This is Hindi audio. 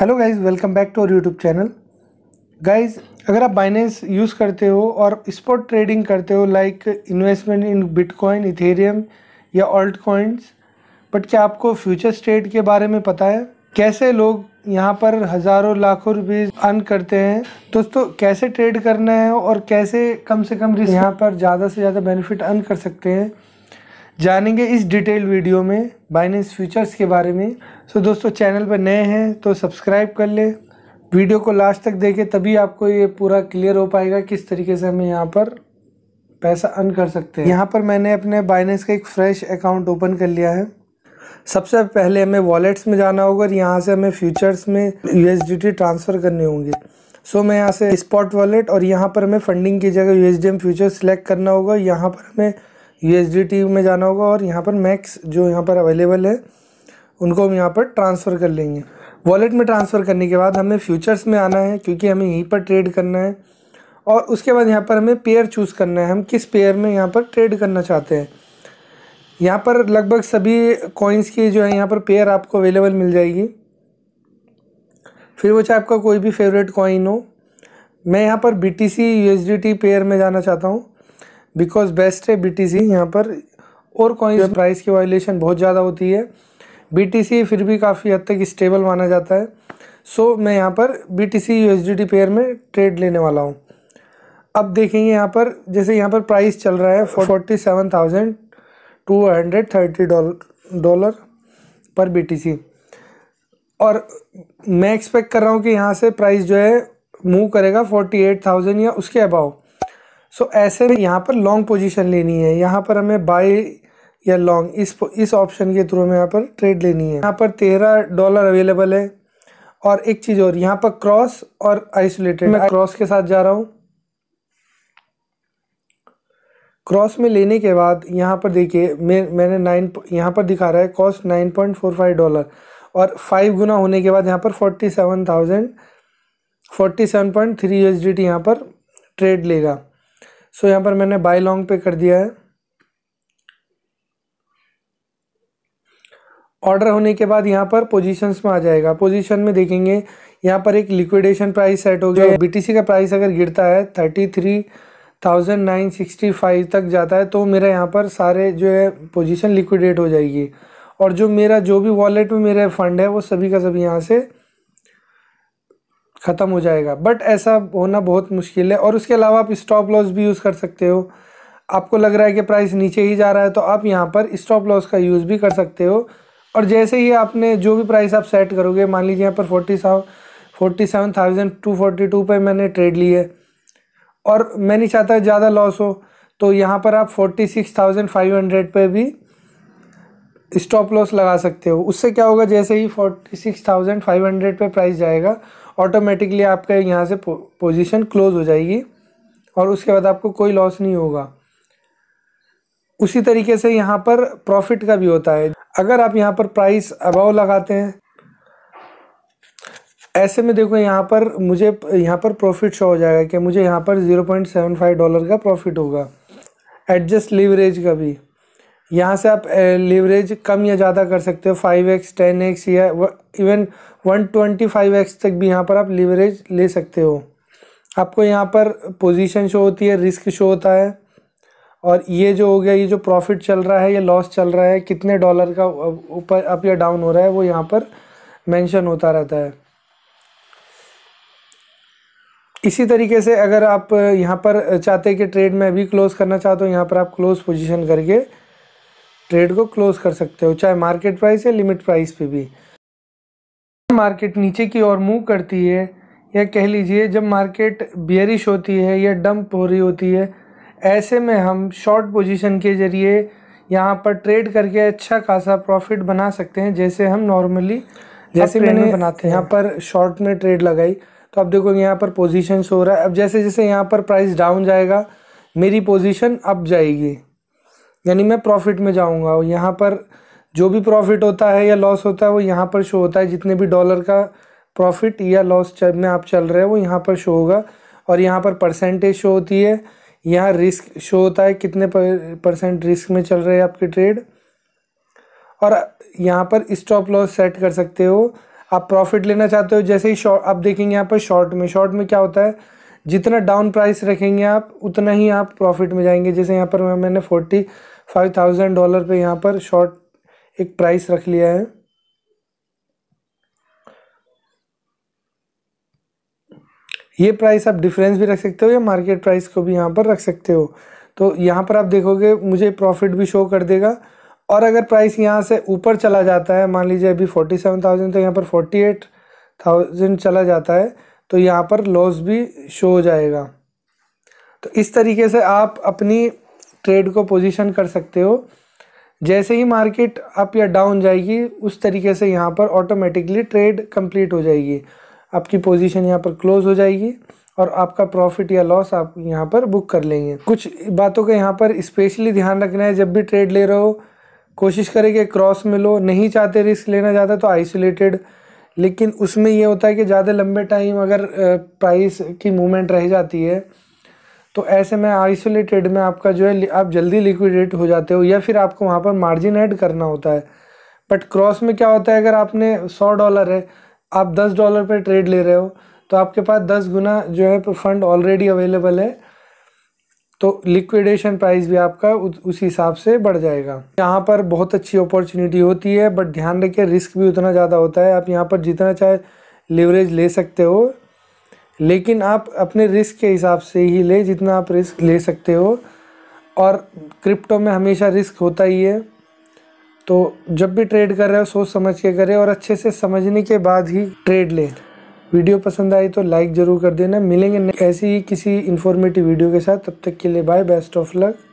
hello guys welcome back to our YouTube channel guys अगर आप बाइनेंस यूज़ करते हो और स्पॉट ट्रेडिंग करते हो like investment in Bitcoin Ethereum या ऑल्ट कॉइन्स बट क्या आपको फ्यूचर स्टेट के बारे में पता है कैसे लोग यहाँ पर हज़ारों लाखों रुपीज़ अर्न करते हैं दोस्तों कैसे ट्रेड करना है और कैसे कम से कम रिस्क यहाँ पर ज़्यादा से ज़्यादा बेनिफिट अर्न कर सकते हैं जानेंगे इस डिटेल वीडियो में बाइनेंस फ्यूचर्स के बारे में सो so, दोस्तों चैनल पर नए हैं तो सब्सक्राइब कर ले वीडियो को लास्ट तक देखें तभी आपको ये पूरा क्लियर हो पाएगा किस तरीके से हमें यहाँ पर पैसा अर्न कर सकते हैं यहाँ पर मैंने अपने बाइनेंस का एक फ्रेश अकाउंट ओपन कर लिया है सबसे पहले हमें वॉलेट्स में जाना होगा और यहाँ से हमें फ्यूचर्स में यू ट्रांसफ़र करने होंगे सो so, मैं यहाँ से स्पॉट वॉलेट और यहाँ पर हमें फंडिंग की जगह यू एस फ्यूचर सिलेक्ट करना होगा यहाँ पर हमें टी में जाना होगा और यहाँ पर मैक्स जो यहाँ पर अवेलेबल है उनको हम यहाँ पर ट्रांसफ़र कर लेंगे वॉलेट में ट्रांसफ़र करने के बाद हमें फ्यूचर्स में आना है क्योंकि हमें यहीं पर ट्रेड करना है और उसके बाद यहाँ पर हमें पेयर चूज़ करना है हम किस पेयर में यहाँ पर ट्रेड करना चाहते हैं यहाँ पर लगभग सभी कॉइन्स की जो है यहाँ पर पेयर आपको अवेलेबल मिल जाएगी फिर वो चाहे आपका कोई भी फेवरेट कॉइन हो मैं यहाँ पर बी टी सी पेयर में जाना चाहता हूँ बिकॉज बेस्ट है बी टी सी यहाँ पर और कॉइन्स प्राइस की वायलेशन बहुत ज़्यादा होती है बी टी सी फिर भी काफ़ी हद तक स्टेबल माना जाता है सो मैं यहाँ पर B T C U S D T pair में ट्रेड लेने वाला हूँ अब देखेंगे यहाँ पर जैसे यहाँ पर प्राइस चल रहा है forty seven thousand two hundred thirty dollar पर बी टी सी और मैं एक्सपेक्ट कर रहा हूँ कि यहाँ से प्राइस जो है मूव करेगा फोर्टी एट थाउजेंड या उसके अबाव सो so, ऐसे में यहाँ पर लॉन्ग पोजीशन लेनी है यहाँ पर हमें बाई या लॉन्ग इस इस ऑप्शन के थ्रू हमें यहाँ पर ट्रेड लेनी है यहाँ पर तेरह डॉलर अवेलेबल है और एक चीज़ और यहाँ पर क्रॉस और आइसोलेटेड मैं क्रॉस के साथ जा रहा हूँ क्रॉस में लेने के बाद यहाँ पर देखिए मैं मैंने नाइन यहाँ पर दिखा रहा है cost nine point four five dollar और फाइव गुना होने के बाद यहाँ पर forty seven thousand forty seven point three U S D T यहाँ पर ट्रेड लेगा सो यहाँ पर मैंने बाई लॉन्ग पे कर दिया है ऑर्डर होने के बाद यहाँ पर पोजीशंस में आ जाएगा पोजीशन में देखेंगे यहाँ पर एक लिक्विडेशन प्राइस सेट हो गया बीटीसी तो- का प्राइस अगर गिरता है thirty three thousand nine sixty five तक जाता है तो मेरा यहाँ पर सारे जो है पोजीशन लिक्विडेट हो जाएगी और जो मेरा जो भी वॉलेट में मेरा फंड है वो सभी का सभी यहाँ से ख़त्म हो जाएगा बट ऐसा होना बहुत मुश्किल है और उसके अलावा आप स्टॉप लॉस भी यूज़ कर सकते हो आपको लग रहा है कि प्राइस नीचे ही जा रहा है तो आप यहाँ पर स्टॉप लॉस का यूज़ भी कर सकते हो और जैसे ही आपने जो भी प्राइस आप सेट करोगे मान लीजिए यहाँ पर forty seven forty seven thousand two forty two पर मैंने ट्रेड ली है और मैं नहीं चाहता ज़्यादा लॉस हो तो यहाँ पर आप forty six thousand five hundred पर भी स्टॉप लॉस लगा सकते हो उससे क्या होगा जैसे ही forty six thousand five hundred पर प्राइस जाएगा ऑटोमेटिकली आपका यहाँ से पोजीशन क्लोज हो जाएगी और उसके बाद आपको कोई लॉस नहीं होगा उसी तरीके से यहाँ पर प्रॉफिट का भी होता है अगर आप यहाँ पर प्राइस अबाव लगाते हैं ऐसे में देखो यहाँ पर मुझे यहाँ पर प्रॉफिट शो हो जाएगा कि मुझे यहाँ पर 0.75 डॉलर का प्रॉफिट होगा एडजस्ट लीवरेज का भी यहाँ से आप लिवरेज कम या ज़्यादा कर सकते हो फाइव एक्स टेन एक्स या even one twenty five X तक भी यहाँ पर आप लिवरेज ले सकते हो आपको यहाँ पर पोजीशन शो होती है रिस्क शो होता है और ये जो हो गया ये जो प्रॉफिट चल रहा है ये लॉस चल रहा है कितने डॉलर का ऊपर अप या डाउन हो रहा है वो यहाँ पर मैंशन होता रहता है इसी तरीके से अगर आप यहाँ पर चाहते कि ट्रेड में अभी क्लोज़ करना चाहते हो तो यहाँ पर आप क्लोज़ पोजीशन करके ट्रेड को क्लोज कर सकते हो चाहे मार्केट प्राइस या लिमिट प्राइस पे भी मार्केट नीचे की ओर मूव करती है या कह लीजिए जब मार्केट बियरिश होती है या डंप हो रही होती है ऐसे में हम शॉर्ट पोजीशन के ज़रिए यहाँ पर ट्रेड करके अच्छा खासा प्रॉफिट बना सकते हैं जैसे हम नॉर्मली जैसे मैंने बनाते हैं यहाँ पर शॉर्ट में ट्रेड लगाई तो आप देखोगे यहाँ पर पोजिशन हो रहा है अब जैसे जैसे यहाँ पर प्राइस डाउन जाएगा मेरी पोजीशन अप जाएगी यानी मैं प्रॉफिट में जाऊँगा और यहाँ पर जो भी प्रॉफिट होता है या लॉस होता है वो यहाँ पर शो होता है जितने भी डॉलर का प्रॉफिट या लॉस में आप चल रहे हो वो यहाँ पर शो होगा और यहाँ पर परसेंटेज शो होती है यहाँ रिस्क शो होता है कितने परसेंट रिस्क में चल रहे हैं आपके ट्रेड और यहाँ पर स्टॉप लॉस सेट कर सकते हो आप प्रॉफिट लेना चाहते हो जैसे ही आप देखेंगे यहाँ पर शॉर्ट में शॉर्ट में क्या होता है जितना डाउन प्राइस रखेंगे आप उतना ही आप प्रॉफिट में जाएंगे जैसे यहाँ पर मैंने फोर्टी फाइव थाउजेंड डॉलर पर यहाँ पर शॉर्ट एक प्राइस रख लिया है ये प्राइस आप डिफरेंस भी रख सकते हो या मार्केट प्राइस को भी यहाँ पर रख सकते हो तो यहाँ पर आप देखोगे मुझे प्रॉफिट भी शो कर देगा और अगर प्राइस यहाँ से ऊपर चला जाता है मान लीजिए अभी फोर्टी सेवन थाउजेंड तो यहाँ पर फोर्टी एट थाउजेंड चला जाता है तो यहाँ पर लॉस भी शो हो जाएगा तो इस तरीके से आप अपनी ट्रेड को पोजीशन कर सकते हो जैसे ही मार्केट अप या डाउन जाएगी उस तरीके से यहाँ पर ऑटोमेटिकली ट्रेड कंप्लीट हो जाएगी आपकी पोजीशन यहाँ पर क्लोज हो जाएगी और आपका प्रॉफिट या लॉस आप यहाँ पर बुक कर लेंगे कुछ बातों का यहाँ पर स्पेशली ध्यान रखना है जब भी ट्रेड ले रहे हो कोशिश करें कि क्रॉस में लो नहीं चाहते रिस्क लेना ज़्यादा तो आइसोलेटेड लेकिन उसमें यह होता है कि ज़्यादा लंबे टाइम अगर प्राइस की मूवमेंट रह जाती है तो ऐसे में आइसोलेटेड में आपका जो है आप जल्दी लिक्विडेट हो जाते हो या फिर आपको वहाँ पर मार्जिन ऐड करना होता है बट क्रॉस में क्या होता है अगर आपने सौ डॉलर है आप दस डॉलर पर ट्रेड ले रहे हो तो आपके पास दस गुना जो है फंड ऑलरेडी अवेलेबल है तो लिक्विडेशन प्राइस भी आपका उस हिसाब से बढ़ जाएगा यहाँ पर बहुत अच्छी अपॉर्चुनिटी होती है बट ध्यान रखिए रिस्क भी उतना ज़्यादा होता है आप यहाँ पर जितना चाहे लेवरेज ले सकते हो लेकिन आप अपने रिस्क के हिसाब से ही ले जितना आप रिस्क ले सकते हो और क्रिप्टो में हमेशा रिस्क होता ही है तो जब भी ट्रेड कर रहे हो सोच समझ के करें और अच्छे से समझने के बाद ही ट्रेड लें वीडियो पसंद आई तो लाइक ज़रूर कर देना मिलेंगे ऐसी ही किसी इन्फॉर्मेटिव वीडियो के साथ तब तक के लिए बाय बेस्ट ऑफ लक